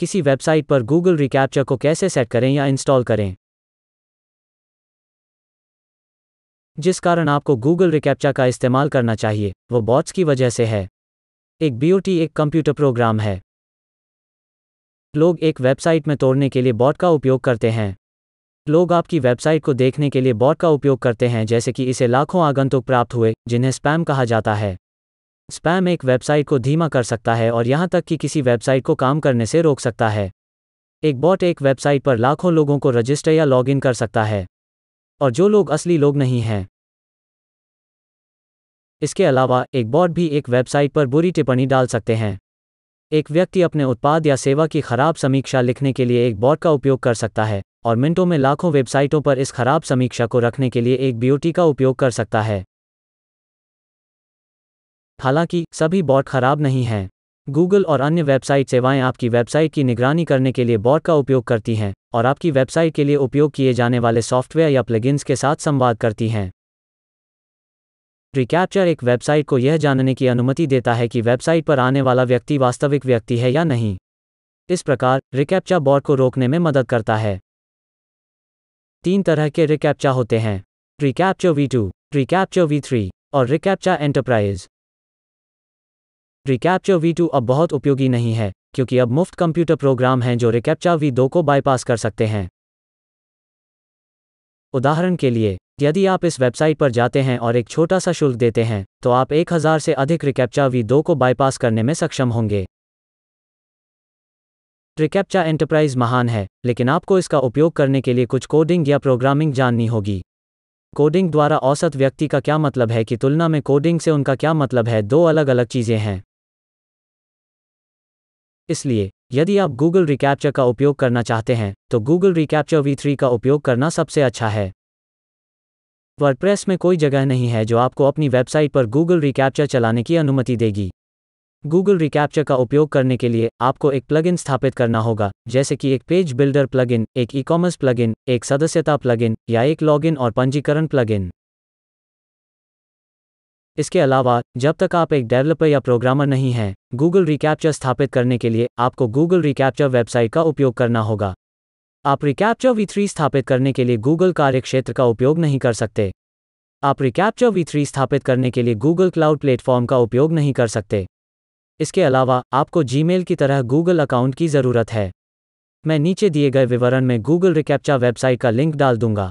किसी वेबसाइट पर Google reCAPTCHA को कैसे सेट करें या इंस्टॉल करें जिस कारण आपको गूगल रिकैप्चा का इस्तेमाल करना चाहिए वो बॉट्स की वजह से है एक बीओटी एक कंप्यूटर प्रोग्राम है लोग एक वेबसाइट में तोड़ने के लिए बॉट का उपयोग करते हैं लोग आपकी वेबसाइट को देखने के लिए बॉट का उपयोग करते हैं जैसे कि इसे लाखों आगंतुक प्राप्त हुए जिन्हें स्पैम कहा जाता है स्पैम एक वेबसाइट को धीमा कर सकता है और यहां तक कि किसी वेबसाइट को काम करने से रोक सकता है एक बॉट एक वेबसाइट पर लाखों लोगों को रजिस्टर या लॉगिन कर सकता है और जो लोग असली लोग नहीं हैं इसके अलावा एक बॉट भी एक वेबसाइट पर बुरी टिप्पणी डाल सकते हैं एक व्यक्ति अपने उत्पाद या सेवा की खराब समीक्षा लिखने के लिए एक बॉट का उपयोग कर सकता है और मिनटों में लाखों वेबसाइटों पर इस खराब समीक्षा को रखने के लिए एक ब्यूटी का उपयोग कर सकता है हालांकि सभी बॉट खराब नहीं हैं गूगल और अन्य वेबसाइट सेवाएं आपकी वेबसाइट की निगरानी करने के लिए बॉट का उपयोग करती हैं और आपकी वेबसाइट के लिए उपयोग किए जाने वाले सॉफ्टवेयर या प्लगइन्स के साथ संवाद करती हैं रिकैप्चर एक वेबसाइट को यह जानने की अनुमति देता है कि वेबसाइट पर आने वाला व्यक्ति वास्तविक व्यक्ति है या नहीं इस प्रकार रिकैप्चा बॉट को रोकने में मदद करता है तीन तरह के रिकैप्चा होते हैं recaptcha V two recaptcha V three और रिकैप्चा एंटरप्राइज रिकैप्चर टू अब बहुत उपयोगी नहीं है क्योंकि अब मुफ्त कंप्यूटर प्रोग्राम हैं जो रिकैप्चा दो को बाईपास कर सकते हैं उदाहरण के लिए यदि आप इस वेबसाइट पर जाते हैं और एक छोटा सा शुल्क देते हैं तो आप 1000 से अधिक रिकैप्चा वी दो को बाईपास करने में सक्षम होंगे रिकैप्चा एंटरप्राइज महान है लेकिन आपको इसका उपयोग करने के लिए कुछ कोडिंग या प्रोग्रामिंग जाननी होगी कोडिंग द्वारा औसत व्यक्ति का क्या मतलब है कि तुलना में कोडिंग से उनका क्या मतलब है दो अलग अलग चीजें हैं इसलिए यदि आप गूगल रिकैप्चर का उपयोग करना चाहते हैं तो गूगल रिकैप्चर V3 का उपयोग करना सबसे अच्छा है वर्डप्रेस में कोई जगह नहीं है जो आपको अपनी वेबसाइट पर गूगल रिकैप्चर चलाने की अनुमति देगी गूगल रिकैप्चर का उपयोग करने के लिए आपको एक प्लगइन स्थापित करना होगा जैसे कि एक पेज बिल्डर प्लगइन, एक ई कॉमर्स प्लगइन, एक सदस्यता प्लगइन या एक लॉगिन और पंजीकरण प्लगइन। इसके अलावा जब तक आप एक डेवलपर या प्रोग्रामर नहीं हैं गूगल रिकैप्चर स्थापित करने के लिए आपको गूगल रिकैप्चर वेबसाइट का उपयोग करना होगा आप रिकैप्चर वी थ्री स्थापित करने के लिए गूगल कार्यक्षेत्र का उपयोग नहीं कर सकते आप रिकैप्चर वी थ्री स्थापित करने के लिए गूगल क्लाउड प्लेटफॉर्म का उपयोग नहीं कर सकते इसके अलावा आपको जीमेल की तरह गूगल अकाउंट की ज़रूरत है मैं नीचे दिए गए विवरण में गूगल रिकैप्चा वेबसाइट का लिंक डाल दूंगा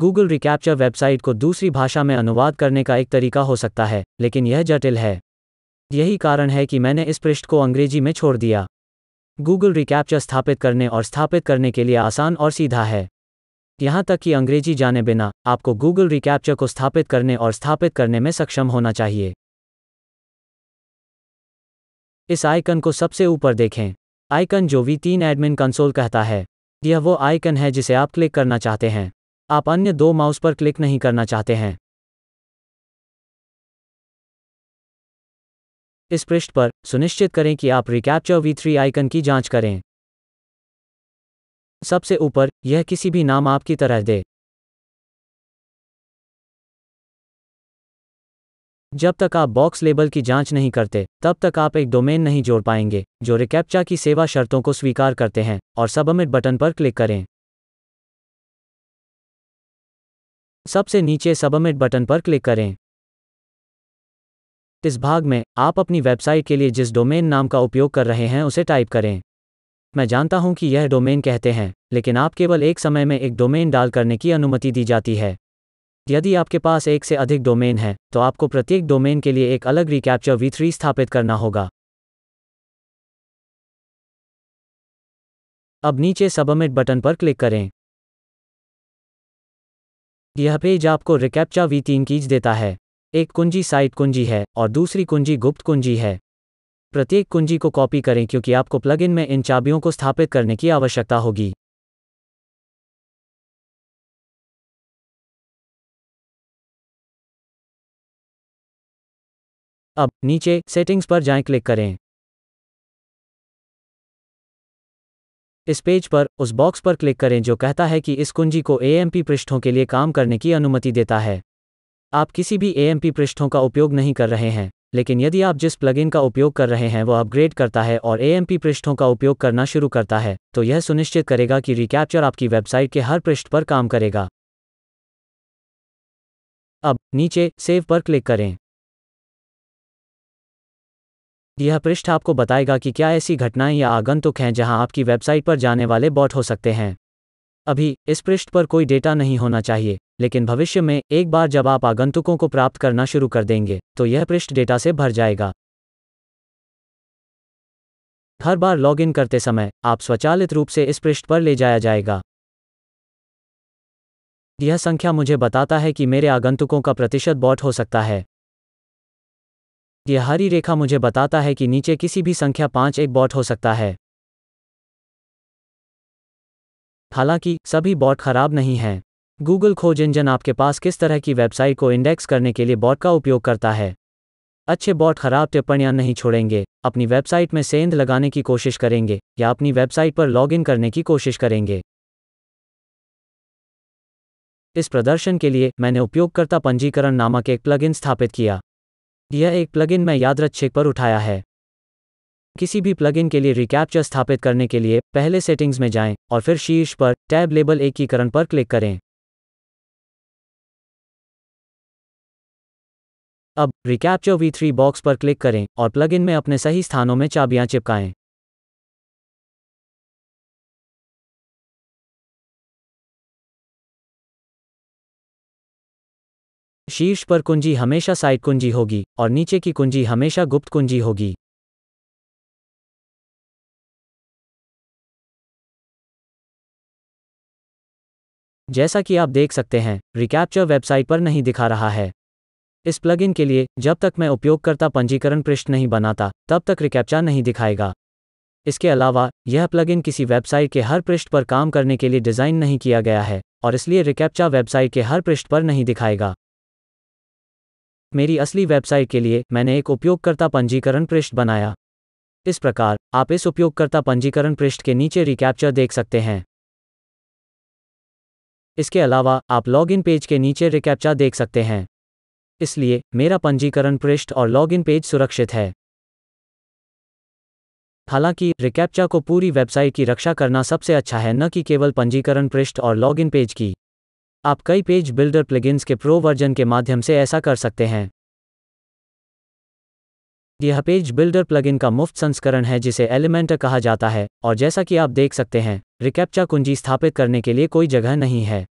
गूगल रिकैप्चर वेबसाइट को दूसरी भाषा में अनुवाद करने का एक तरीका हो सकता है लेकिन यह जटिल है यही कारण है कि मैंने इस पृष्ठ को अंग्रेजी में छोड़ दिया गूगल रिकैप्चर स्थापित करने और स्थापित करने के लिए आसान और सीधा है यहां तक कि अंग्रेजी जाने बिना आपको गूगल रिकैप्चर को स्थापित करने और स्थापित करने में सक्षम होना चाहिए इस आइकन को सबसे ऊपर देखें आइकन जो वी तीन एडमिन कंसोल कहता है यह वो आइकन है जिसे आप क्लिक करना चाहते हैं आप अन्य दो माउस पर क्लिक नहीं करना चाहते हैं इस पृष्ठ पर सुनिश्चित करें कि आप रिकैप्चर वी थ्री आइकन की जांच करें सबसे ऊपर यह किसी भी नाम आपकी तरह दे जब तक आप बॉक्स लेबल की जांच नहीं करते तब तक आप एक डोमेन नहीं जोड़ पाएंगे जो रिकैप्चा की सेवा शर्तों को स्वीकार करते हैं और सबमिट बटन पर क्लिक करें सबसे नीचे सबमिट बटन पर क्लिक करें इस भाग में आप अपनी वेबसाइट के लिए जिस डोमेन नाम का उपयोग कर रहे हैं उसे टाइप करें मैं जानता हूं कि यह डोमेन कहते हैं लेकिन आप केवल एक समय में एक डोमेन डाल करने की अनुमति दी जाती है यदि आपके पास एक से अधिक डोमेन है तो आपको प्रत्येक डोमेन के लिए एक अलग रिकैप्चर वी थ्री स्थापित करना होगा अब नीचे सबमिट बटन पर क्लिक करें यह पेज आपको रिकैप्चा वी तीन कीज देता है एक कुंजी साइट कुंजी है और दूसरी कुंजी गुप्त कुंजी है प्रत्येक कुंजी को कॉपी करें क्योंकि आपको प्लगइन में इन चाबियों को स्थापित करने की आवश्यकता होगी अब नीचे सेटिंग्स पर जाएं क्लिक करें इस पेज पर उस बॉक्स पर क्लिक करें जो कहता है कि इस कुंजी को एएमपी पृष्ठों के लिए काम करने की अनुमति देता है आप किसी भी एएमपी पृष्ठों का उपयोग नहीं कर रहे हैं लेकिन यदि आप जिस प्लगइन का उपयोग कर रहे हैं वह अपग्रेड करता है और एएमपी पृष्ठों का उपयोग करना शुरू करता है तो यह सुनिश्चित करेगा कि रिकैप्चर आपकी वेबसाइट के हर पृष्ठ पर काम करेगा अब नीचे सेव पर क्लिक करें यह पृष्ठ आपको बताएगा कि क्या ऐसी घटनाएं या आगंतुक हैं जहां आपकी वेबसाइट पर जाने वाले बॉट हो सकते हैं अभी इस पृष्ठ पर कोई डेटा नहीं होना चाहिए लेकिन भविष्य में एक बार जब आप आगंतुकों को प्राप्त करना शुरू कर देंगे तो यह पृष्ठ डेटा से भर जाएगा हर बार लॉगिन करते समय आप स्वचालित रूप से इस पृष्ठ पर ले जाया जाएगा यह संख्या मुझे बताता है कि मेरे आगंतुकों का प्रतिशत बॉट हो सकता है यह हरी रेखा मुझे बताता है कि नीचे किसी भी संख्या पांच एक बॉट हो सकता है हालांकि सभी बॉट खराब नहीं हैं गूगल खोज इंजन आपके पास किस तरह की वेबसाइट को इंडेक्स करने के लिए बॉट का उपयोग करता है अच्छे बॉट खराब टिप्पणियां नहीं छोड़ेंगे अपनी वेबसाइट में सेंध लगाने की कोशिश करेंगे या अपनी वेबसाइट पर लॉगिन करने की कोशिश करेंगे इस प्रदर्शन के लिए मैंने उपयोगकर्ता पंजीकरण नामक एक प्लगइन स्थापित किया यह एक प्लगइन में यादरत पर उठाया है किसी भी प्लगइन के लिए रिकैप्चर स्थापित करने के लिए पहले सेटिंग्स में जाएं और फिर शीर्ष पर टैब लेबल एकीकरण पर क्लिक करें अब रिकैप्चर वी थ्री बॉक्स पर क्लिक करें और प्लगइन में अपने सही स्थानों में चाबियां चिपकाएं शीर्ष पर कुंजी हमेशा साइड कुंजी होगी और नीचे की कुंजी हमेशा गुप्त कुंजी होगी जैसा कि आप देख सकते हैं रिकैप्चर वेबसाइट पर नहीं दिखा रहा है इस प्लगइन के लिए जब तक मैं उपयोगकर्ता पंजीकरण पृष्ठ नहीं बनाता तब तक रिकैप्चा नहीं दिखाएगा इसके अलावा यह प्लगइन किसी वेबसाइट के हर पृष्ठ पर काम करने के लिए डिज़ाइन नहीं किया गया है और इसलिए रिकैप्चा वेबसाइट के हर पृष्ठ पर नहीं दिखाएगा मेरी असली वेबसाइट के लिए मैंने एक उपयोगकर्ता पंजीकरण पृष्ठ बनाया इस प्रकार आप इस उपयोगकर्ता पंजीकरण पृष्ठ के नीचे रिकैप्चर देख सकते हैं इसके अलावा आप लॉगिन पेज के नीचे रिकैप्चा देख सकते हैं इसलिए मेरा पंजीकरण पृष्ठ और लॉगिन पेज सुरक्षित है हालांकि रिकैप्चा को पूरी वेबसाइट की रक्षा करना सबसे अच्छा है न कि केवल पंजीकरण पृष्ठ और लॉगिन पेज की आप कई पेज बिल्डर प्लगइन्स के प्रो वर्जन के माध्यम से ऐसा कर सकते हैं यह पेज बिल्डर प्लगइन का मुफ्त संस्करण है जिसे एलिमेंटर कहा जाता है और जैसा कि आप देख सकते हैं रिकैप्चा कुंजी स्थापित करने के लिए कोई जगह नहीं है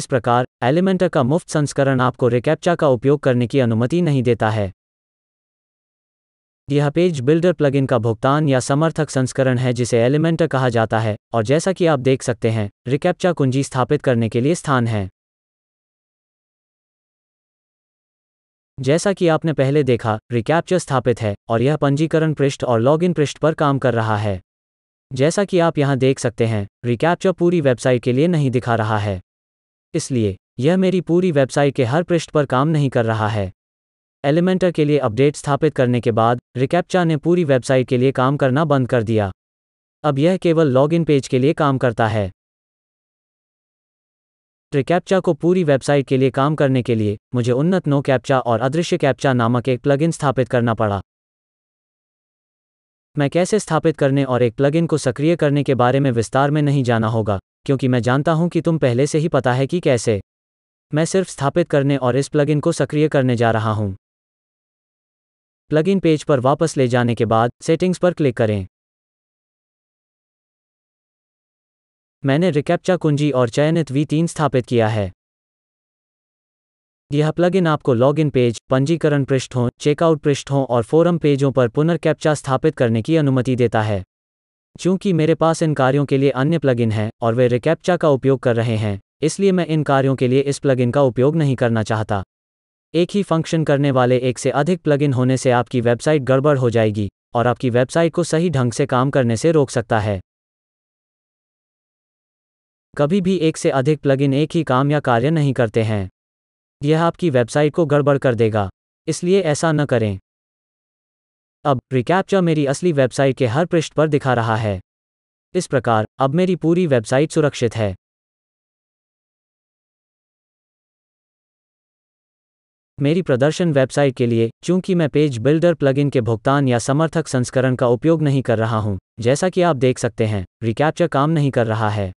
इस प्रकार एलिमेंटर का मुफ्त संस्करण आपको रिकैप्चा का उपयोग करने की अनुमति नहीं देता है यह पेज बिल्डर प्लगइन का भुगतान या समर्थक संस्करण है जिसे एलिमेंटर कहा जाता है और जैसा कि आप देख सकते हैं रिकैप्चा कुंजी स्थापित करने के लिए स्थान है जैसा कि आपने पहले देखा रिकैप्चर स्थापित है और यह पंजीकरण पृष्ठ और लॉगिन पृष्ठ पर काम कर रहा है जैसा कि आप यहां देख सकते हैं रिकैप्चर पूरी वेबसाइट के लिए नहीं दिखा रहा है इसलिए यह मेरी पूरी वेबसाइट के हर पृष्ठ पर काम नहीं कर रहा है एलिमेंटर के लिए अपडेट स्थापित करने के बाद रिकैप्चा ने पूरी वेबसाइट के लिए काम करना बंद कर दिया अब यह केवल लॉगिन पेज के लिए काम करता है रिकैप्चा को पूरी वेबसाइट के लिए काम करने के लिए मुझे उन्नत नो कैप्चा और अदृश्य कैप्चा नामक एक प्लगइन स्थापित करना पड़ा मैं कैसे स्थापित करने और एक प्लगइन को सक्रिय करने के बारे में विस्तार में नहीं जाना होगा क्योंकि मैं जानता हूं कि तुम पहले से ही पता है कि कैसे मैं सिर्फ स्थापित करने और इस प्लगइन को सक्रिय करने जा रहा हूं प्लगइन पेज पर वापस ले जाने के बाद सेटिंग्स पर क्लिक करें मैंने रिकैप्चा कुंजी और चयनित वी तीन स्थापित किया है यह प्लगइन आपको लॉगिन पेज पंजीकरण पृष्ठों चेकआउट पृष्ठों और फोरम पेजों पर पुनर्कैप्चा स्थापित करने की अनुमति देता है चूंकि मेरे पास इन कार्यों के लिए अन्य प्लगइन है और वे रिकैप्चा का उपयोग कर रहे हैं इसलिए मैं इन कार्यों के लिए इस प्लगइन का उपयोग नहीं करना चाहता एक ही फंक्शन करने वाले एक से अधिक प्लगइन होने से आपकी वेबसाइट गड़बड़ हो जाएगी और आपकी वेबसाइट को सही ढंग से काम करने से रोक सकता है कभी भी एक से अधिक प्लगइन एक ही काम या कार्य नहीं करते हैं यह आपकी वेबसाइट को गड़बड़ कर देगा इसलिए ऐसा न करें अब रिकैप्चर मेरी असली वेबसाइट के हर पृष्ठ पर दिखा रहा है इस प्रकार अब मेरी पूरी वेबसाइट सुरक्षित है मेरी प्रदर्शन वेबसाइट के लिए चूंकि मैं पेज बिल्डर प्लगइन के भुगतान या समर्थक संस्करण का उपयोग नहीं कर रहा हूं जैसा कि आप देख सकते हैं रिकैप्चर काम नहीं कर रहा है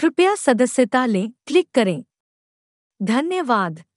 कृपया सदस्यता लें क्लिक करें धन्यवाद